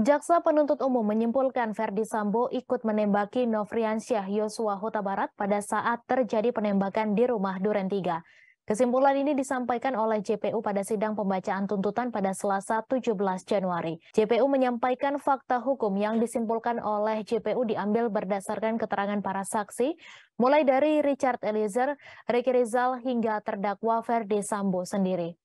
Jaksa penuntut umum menyimpulkan Verdi Sambo ikut menembaki Nofriansyah Yosua Huta Barat pada saat terjadi penembakan di rumah Duren 3. Kesimpulan ini disampaikan oleh JPU pada sidang pembacaan tuntutan pada Selasa 17 Januari. JPU menyampaikan fakta hukum yang disimpulkan oleh JPU diambil berdasarkan keterangan para saksi, mulai dari Richard Eliezer, Ricky Rizal, hingga terdakwa Verdi Sambo sendiri.